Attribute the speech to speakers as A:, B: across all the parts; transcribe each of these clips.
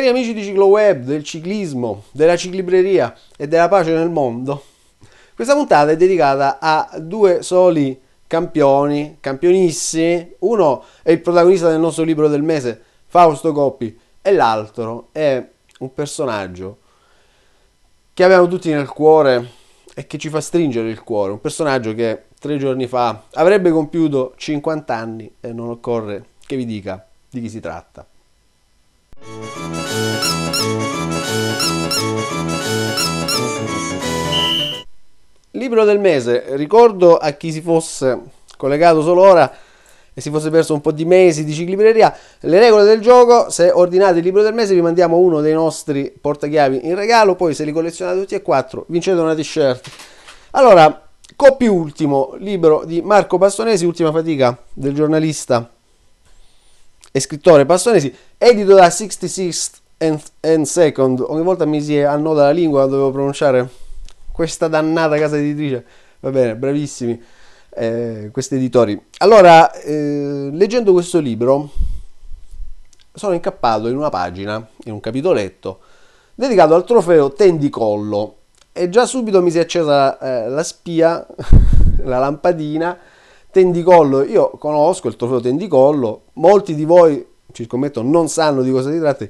A: Cari amici di CicloWeb, del ciclismo, della ciclibreria e della pace nel mondo, questa puntata è dedicata a due soli campioni, campionissimi. Uno è il protagonista del nostro libro del mese, Fausto Coppi, e l'altro è un personaggio che abbiamo tutti nel cuore e che ci fa stringere il cuore. Un personaggio che tre giorni fa avrebbe compiuto 50 anni e non occorre che vi dica di chi si tratta. Libro del mese, ricordo a chi si fosse collegato solo ora e si fosse perso un po' di mesi di ciclibreria, le regole del gioco, se ordinate il libro del mese vi mandiamo uno dei nostri portachiavi in regalo, poi se li collezionate tutti e quattro vincete una t-shirt. Allora, Coppi Ultimo, libro di Marco Bastonesi, ultima fatica del giornalista e scrittore Bastonesi, edito da 66th and second. Ogni volta mi si annoda la lingua quando devo pronunciare questa dannata casa editrice. Va bene, bravissimi eh, questi editori. Allora, eh, leggendo questo libro, sono incappato in una pagina, in un capitoletto, dedicato al trofeo Tendicollo. E già subito mi si è accesa eh, la spia, la lampadina. Tendicollo, io conosco il trofeo Tendicollo, molti di voi, ci scommetto, non sanno di cosa si tratta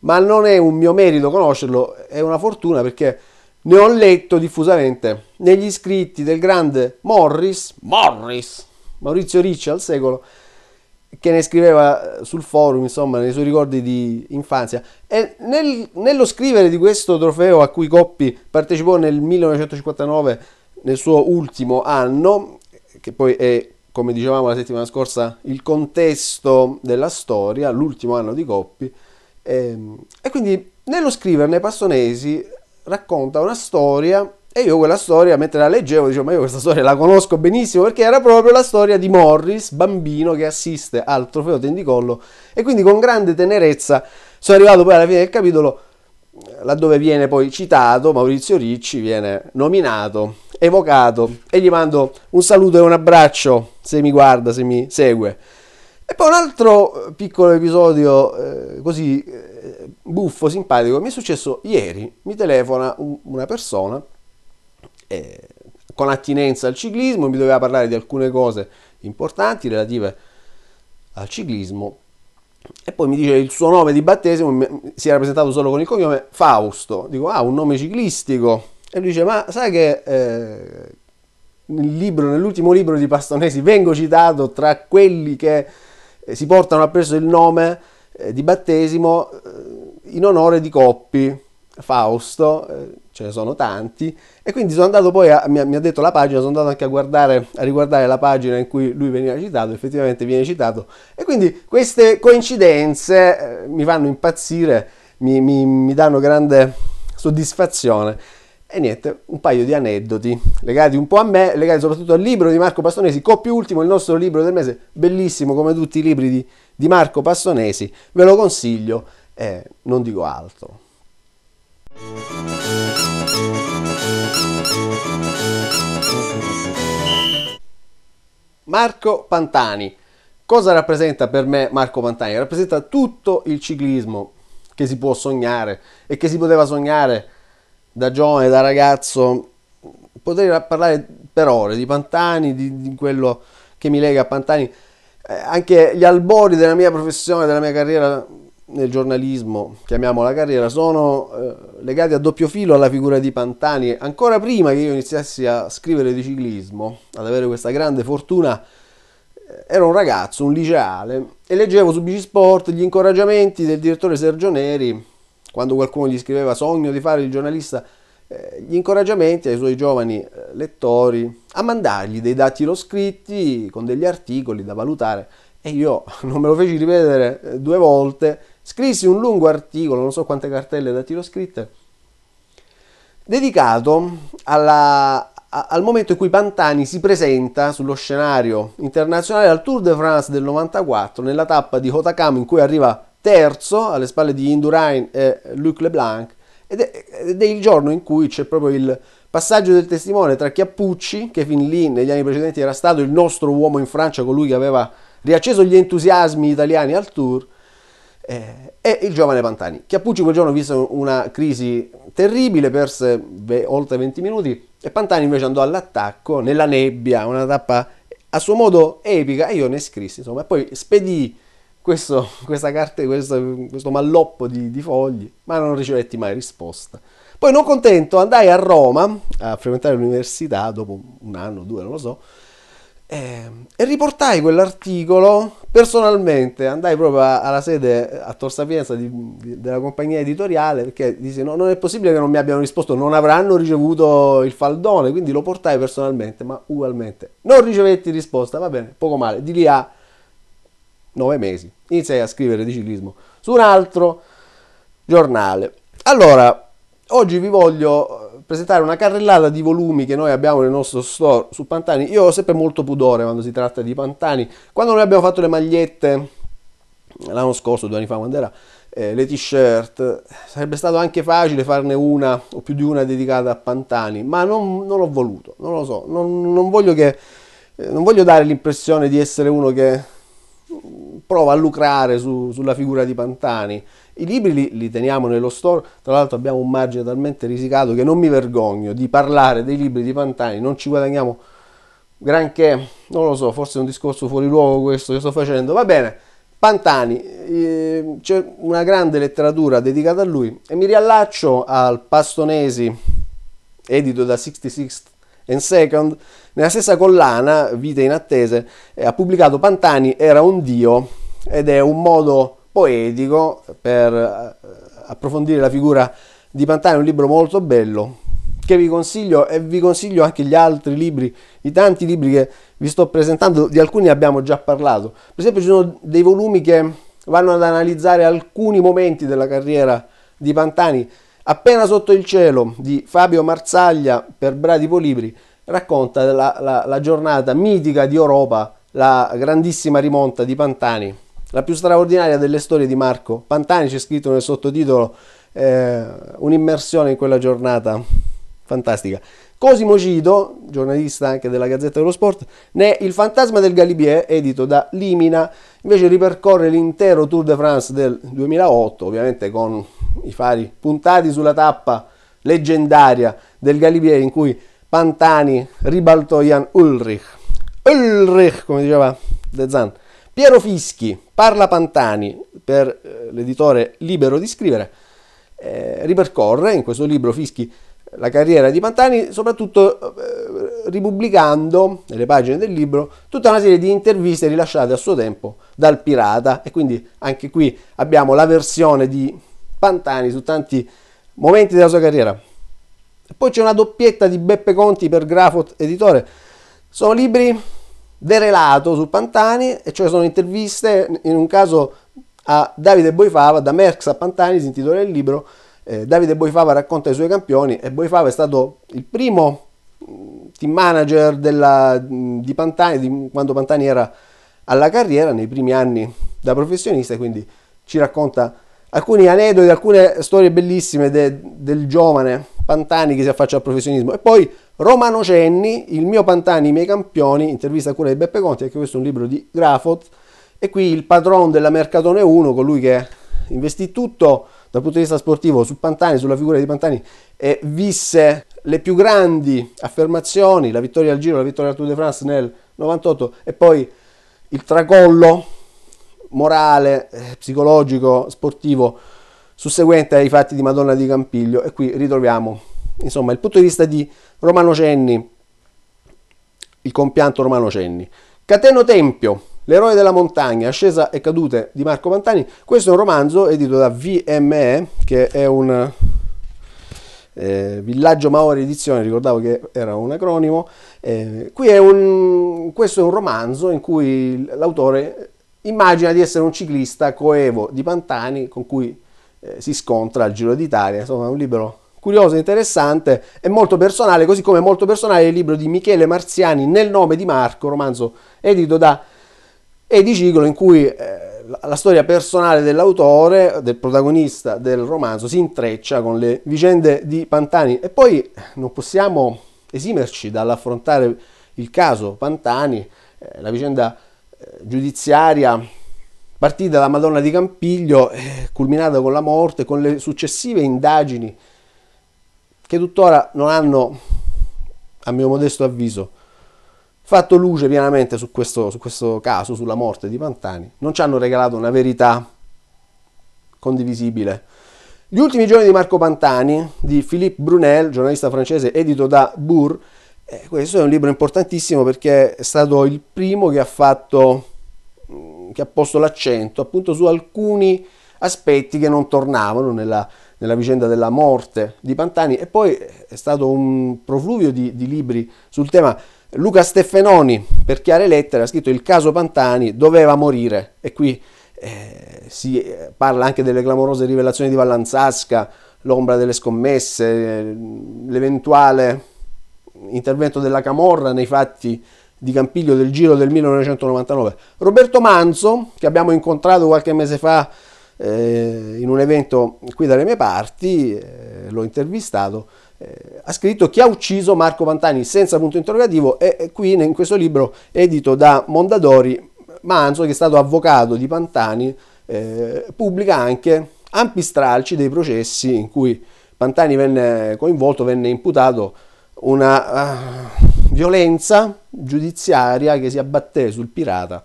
A: ma non è un mio merito conoscerlo, è una fortuna perché ne ho letto diffusamente negli scritti del grande Morris, Morris, Maurizio Ricci al secolo, che ne scriveva eh, sul forum, insomma, nei suoi ricordi di infanzia. E nel, nello scrivere di questo trofeo a cui Coppi partecipò nel 1959, nel suo ultimo anno, che poi è, come dicevamo la settimana scorsa, il contesto della storia, l'ultimo anno di Coppi, Ehm, e quindi nello scriverne Pastonesi racconta una storia e io quella storia, mentre la leggevo, dicevo, ma io questa storia la conosco benissimo perché era proprio la storia di Morris, bambino che assiste al trofeo Tendicollo e quindi con grande tenerezza sono arrivato poi alla fine del capitolo laddove viene poi citato Maurizio Ricci, viene nominato, evocato e gli mando un saluto e un abbraccio se mi guarda, se mi segue. E poi un altro eh, piccolo episodio eh, così eh, buffo, simpatico, mi è successo ieri. Mi telefona un, una persona eh, con attinenza al ciclismo, mi doveva parlare di alcune cose importanti relative al ciclismo e poi mi dice il suo nome di battesimo, si era presentato solo con il cognome Fausto, dico ah un nome ciclistico e lui dice ma sai che eh, nel libro, nell'ultimo libro di Pastonesi vengo citato tra quelli che eh, si portano appresso il nome eh, di battesimo eh, in onore di Coppi, Fausto, ce ne sono tanti, e quindi sono andato poi, a, mi, ha, mi, ha, detto la pagina, sono andato anche a, guardare, a riguardare la pagina in cui lui veniva citato, effettivamente viene citato, e quindi queste coincidenze mi fanno impazzire, mi, mi, mi danno grande soddisfazione. E niente, un paio di aneddoti legati un po' a me, legati soprattutto al libro di Marco Pastonesi, Coppio Ultimo, il nostro libro del mese, bellissimo come tutti i libri di, di Marco Pastonesi, ve lo consiglio, eh, non dico altro. Marco Pantani. Cosa rappresenta per me Marco Pantani? Rappresenta tutto il ciclismo che si può sognare e che si poteva sognare da giovane, da ragazzo, potrei parlare per ore di Pantani, di, di quello che mi lega a Pantani, eh, anche gli albori della mia professione, della mia carriera nel giornalismo, chiamiamola carriera, sono eh, legati a doppio filo alla figura di Pantani. Ancora prima che io iniziassi a scrivere di ciclismo, ad avere questa grande fortuna, eh, ero un ragazzo, un liceale, e leggevo su Bicisport gli incoraggiamenti del direttore Sergio Neri quando qualcuno gli scriveva sogno di fare il giornalista, eh, gli incoraggiamenti ai suoi giovani eh, lettori a mandargli dei dati lo scritti con degli articoli da valutare e io non me lo feci ripetere eh, due volte, scrissi un lungo articolo, non so quante cartelle da tiro scritte, dedicato alla, a, al momento in cui Pantani si presenta sullo scenario internazionale al Tour de France del 94 nella tappa di Hotakam in cui arriva terzo alle spalle di Indurain e Luc Leblanc ed è, ed è il giorno in cui c'è proprio il passaggio del testimone tra Chiappucci, che fin lì negli anni precedenti era stato il nostro uomo in Francia, colui che aveva riacceso gli entusiasmi italiani al tour, eh, e il giovane Pantani. Chiappucci quel giorno visse una crisi terribile, perse oltre 20 minuti, e Pantani invece andò all'attacco nella nebbia, una tappa a suo modo epica, e io ne scrissi, insomma, e poi spedì questo, questa carta, questo, questo malloppo di, di, fogli, ma non ricevetti mai risposta. Poi non contento andai a Roma a frequentare l'università dopo un anno, due, non lo so, eh, e riportai quell'articolo personalmente, andai proprio alla sede a Tor Sapienza di, di, della compagnia editoriale perché disse no, non è possibile che non mi abbiano risposto, non avranno ricevuto il faldone, quindi lo portai personalmente, ma ugualmente non ricevetti risposta, va bene, poco male, di lì a nove mesi, iniziai a scrivere di ciclismo su un altro giornale. Allora, oggi vi voglio eh, presentare una carrellata di volumi che noi abbiamo nel nostro store su Pantani. Io ho sempre molto pudore quando si tratta di Pantani. Quando noi abbiamo fatto le magliette l'anno scorso, due anni fa, quando era, eh, le t-shirt, sarebbe stato anche facile farne una o più di una dedicata a Pantani, ma non, non ho voluto, non lo so, non, non voglio che... Eh, non voglio dare l'impressione di essere uno che prova a lucrare su, sulla figura di Pantani. I libri li, li, teniamo nello store, tra l'altro abbiamo un margine talmente risicato che non mi vergogno di parlare dei libri di Pantani, non ci guadagniamo granché, non lo so, forse è un discorso fuori luogo questo che sto facendo, va bene. Pantani, eh, c'è una grande letteratura dedicata a lui e mi riallaccio al Pastonesi, edito da 66th and Second. Nella stessa collana, Vite in attese, eh, ha pubblicato Pantani era un dio ed è un modo poetico per eh, approfondire la figura di Pantani, un libro molto bello che vi consiglio e vi consiglio anche gli altri libri, i tanti libri che vi sto presentando, di alcuni abbiamo già parlato. Per esempio ci sono dei volumi che vanno ad analizzare alcuni momenti della carriera di Pantani Appena sotto il cielo di Fabio Marzaglia per Bradi Polibri racconta la, la, la giornata mitica di Europa, la grandissima rimonta di Pantani, la più straordinaria delle storie di Marco. Pantani c'è scritto nel sottotitolo eh, un'immersione in quella giornata fantastica. Cosimo Cido, giornalista anche della Gazzetta dello Sport, ne Il fantasma del Galibier, edito da Limina, invece ripercorre l'intero Tour de France del 2008, ovviamente con i fari puntati sulla tappa leggendaria del Galibier in cui Pantani ribaltò Jan Ulrich. Ulrich, come diceva De Zan. Piero Fischi, Parla Pantani, per eh, l'editore libero di scrivere, eh, ripercorre in questo libro Fischi la carriera di Pantani, soprattutto eh, ripubblicando nelle pagine del libro tutta una serie di interviste rilasciate a suo tempo dal Pirata e quindi anche qui abbiamo la versione di Pantani su tanti momenti della sua carriera. poi c'è una doppietta di Beppe Conti per Grafot Editore. Sono libri derelato su Pantani, e cioè sono interviste, in un caso a Davide Boifava, da Merx a Pantani si intitola il libro, eh, Davide Boifava racconta i suoi campioni e Boifava è stato il primo mm, team manager della, mm, di Pantani, di, quando Pantani era alla carriera, nei primi anni da professionista, quindi ci racconta alcuni aneddoti, alcune storie bellissime de, del giovane Pantani che si affaccia al professionismo. E poi Romano Cenni, il mio Pantani, i miei campioni, intervista a cura di Beppe Conti, anche questo è un libro di Grafot. E qui il padron della Mercatone 1, colui che investì tutto dal punto di vista sportivo su Pantani, sulla figura di Pantani, e visse le più grandi affermazioni, la vittoria al Giro, la vittoria al Tour de France nel 98 e poi il tracollo morale, eh, psicologico, sportivo susseguente ai fatti di Madonna di Campiglio e qui ritroviamo insomma il punto di vista di Romano Cenni, il compianto Romano Cenni. Cateno Tempio, l'eroe della montagna, ascesa e cadute di Marco Pantani, questo è un romanzo edito da VME che è un eh, Villaggio Maori Edizione, ricordavo che era un acronimo, eh, qui è un, questo è un romanzo in cui l'autore Immagina di essere un ciclista coevo di Pantani con cui eh, si scontra al Giro d'Italia, insomma un libro curioso, interessante e molto personale, così come molto personale il libro di Michele Marziani Nel nome di Marco, romanzo edito da Ediciclo in cui eh, la storia personale dell'autore, del protagonista del romanzo, si intreccia con le vicende di Pantani. E poi non possiamo esimerci dall'affrontare il caso Pantani, eh, la vicenda giudiziaria partita dalla Madonna di Campiglio, eh, culminata con la morte, con le successive indagini che tuttora non hanno, a mio modesto avviso, fatto luce pienamente su questo, su questo caso, sulla morte di Pantani, non ci hanno regalato una verità condivisibile. Gli ultimi giorni di Marco Pantani, di Philippe Brunel, giornalista francese edito da Bourg, eh, questo è un libro importantissimo perché è stato il primo che ha, fatto, mm, che ha posto l'accento appunto su alcuni aspetti che non tornavano nella, nella vicenda della morte di Pantani e poi è stato un profluvio di, di, libri sul tema. Luca Steffenoni, per chiare lettere, ha scritto il caso Pantani doveva morire e qui eh, si eh, parla anche delle clamorose rivelazioni di Vallanzasca, l'ombra delle scommesse, eh, l'eventuale intervento della Camorra nei fatti di Campiglio del Giro del 1999. Roberto Manzo, che abbiamo incontrato qualche mese fa eh, in un evento qui dalle mie parti, eh, l'ho intervistato, eh, ha scritto Chi ha ucciso Marco Pantani senza punto interrogativo e qui in questo libro edito da Mondadori, Manzo, che è stato avvocato di Pantani, eh, pubblica anche ampi stralci dei processi in cui Pantani venne coinvolto, venne imputato una uh, violenza giudiziaria che si abbatté sul pirata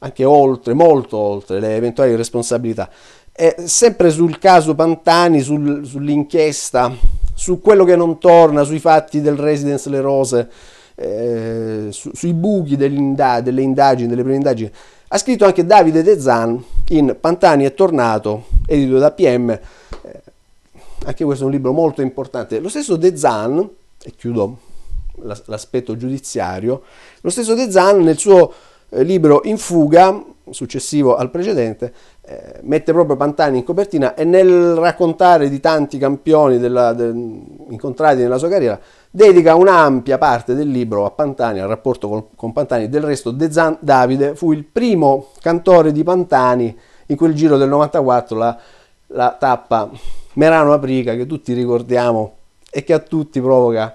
A: anche oltre, molto oltre le eventuali responsabilità. E sempre sul caso Pantani, sul, sull'inchiesta, su quello che non torna, sui fatti del Residence Le Rose, eh, su, sui buchi delle indagini, delle prime indagini, ha scritto anche Davide De Zan in Pantani è tornato, edito da PM. Eh, anche questo è un libro molto importante. Lo stesso De Zan e chiudo l'aspetto giudiziario, lo stesso De Zan nel suo eh, libro In fuga, successivo al precedente, eh, mette proprio Pantani in copertina e nel raccontare di tanti campioni della, de, incontrati nella sua carriera, dedica un'ampia parte del libro a Pantani, al rapporto con, con Pantani. Del resto De Zan Davide fu il primo cantore di Pantani in quel giro del 94, la, la tappa Merano-Aprica che tutti ricordiamo e che a tutti provoca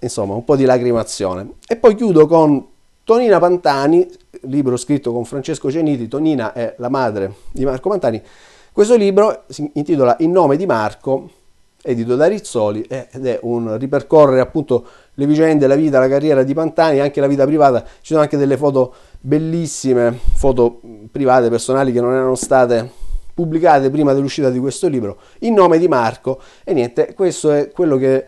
A: insomma un po' di lacrimazione. E poi chiudo con Tonina Pantani, libro scritto con Francesco Ceniti, Tonina è la madre di Marco Pantani. Questo libro si intitola In nome di Marco, edito da Rizzoli, eh, ed è un ripercorrere appunto le vicende, la vita, la carriera di Pantani, anche la vita privata. Ci sono anche delle foto bellissime, foto private, personali che non erano state pubblicate prima dell'uscita di questo libro in nome di Marco e niente, questo è quello che eh,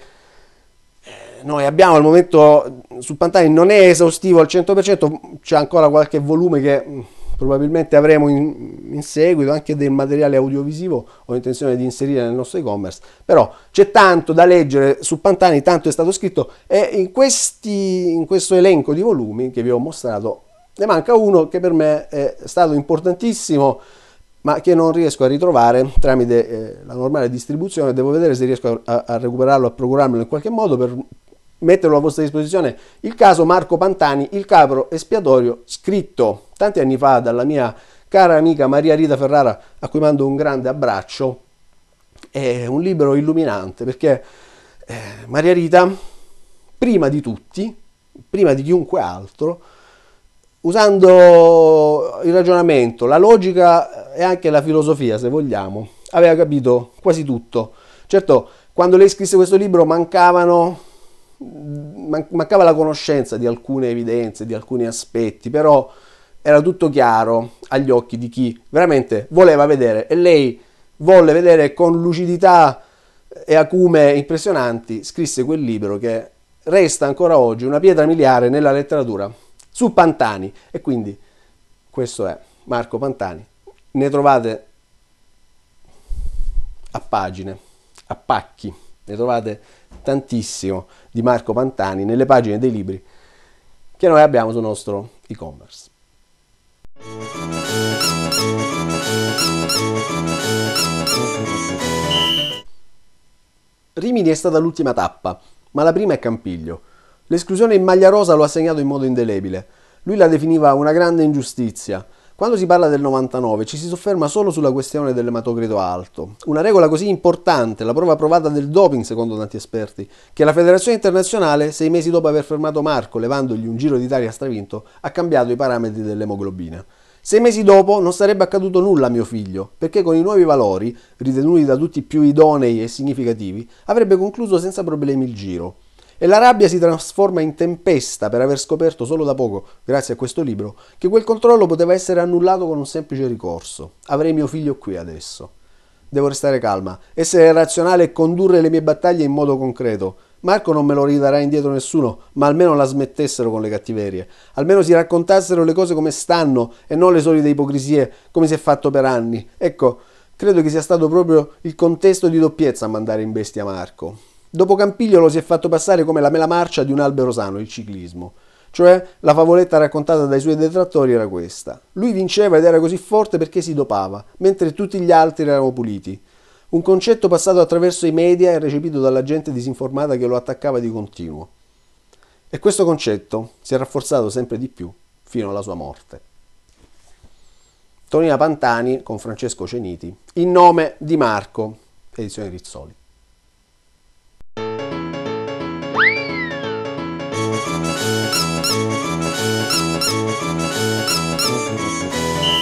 A: noi abbiamo al momento su Pantani non è esaustivo al 100%, c'è ancora qualche volume che mm, probabilmente avremo in, in, seguito anche del materiale audiovisivo ho intenzione di inserire nel nostro e-commerce però c'è tanto da leggere su Pantani tanto è stato scritto e in, questi, in questo elenco di volumi che vi ho mostrato ne manca uno che per me è stato importantissimo ma che non riesco a ritrovare tramite eh, la normale distribuzione, devo vedere se riesco a, a recuperarlo, a procurarmelo in qualche modo per metterlo a vostra disposizione. Il caso Marco Pantani, il capro espiatorio, scritto tanti anni fa dalla mia cara amica Maria Rita Ferrara, a cui mando un grande abbraccio, è un libro illuminante perché eh, Maria Rita, prima di tutti, prima di chiunque altro, usando il ragionamento, la logica e anche la filosofia, se vogliamo, aveva capito quasi tutto. Certo, quando lei scrisse questo libro mancavano, mancava la conoscenza di alcune evidenze, di alcuni aspetti, però era tutto chiaro agli occhi di chi veramente voleva vedere e lei volle vedere con lucidità e acume impressionanti, scrisse quel libro che resta ancora oggi una pietra miliare nella letteratura su Pantani. E quindi questo è Marco Pantani. Ne trovate a pagine, a pacchi, ne trovate tantissimo di Marco Pantani nelle pagine dei libri che noi abbiamo sul nostro e-commerce. Rimini è stata l'ultima tappa, ma la prima è Campiglio. L'esclusione in maglia rosa lo ha segnato in modo indelebile. Lui la definiva una grande ingiustizia. Quando si parla del 99 ci si sofferma solo sulla questione dell'ematocrito alto, una regola così importante, la prova provata del doping secondo tanti esperti, che la Federazione Internazionale, sei mesi dopo aver fermato Marco levandogli un giro d'Italia stravinto, ha cambiato i parametri dell'emoglobina. Sei mesi dopo non sarebbe accaduto nulla a mio figlio, perché con i nuovi valori, ritenuti da tutti più idonei e significativi, avrebbe concluso senza problemi il giro. E la rabbia si trasforma in tempesta per aver scoperto solo da poco, grazie a questo libro, che quel controllo poteva essere annullato con un semplice ricorso. Avrei mio figlio qui adesso. Devo restare calma, essere razionale e condurre le mie battaglie in modo concreto. Marco non me lo ridarà indietro nessuno, ma almeno la smettessero con le cattiverie. Almeno si raccontassero le cose come stanno e non le solite ipocrisie, come si è fatto per anni. Ecco, credo che sia stato proprio il contesto di doppiezza a mandare in bestia Marco. Dopo Campiglio lo si è fatto passare come la mela marcia di un albero sano, il ciclismo. Cioè, la favoletta raccontata dai suoi detrattori era questa. Lui vinceva ed era così forte perché si dopava, mentre tutti gli altri erano puliti. Un concetto passato attraverso i media e recepito dalla gente disinformata che lo attaccava di continuo. E questo concetto si è rafforzato sempre di più fino alla sua morte. Tonina Pantani con Francesco Ceniti, in nome di Marco, edizione Rizzoli.
B: Música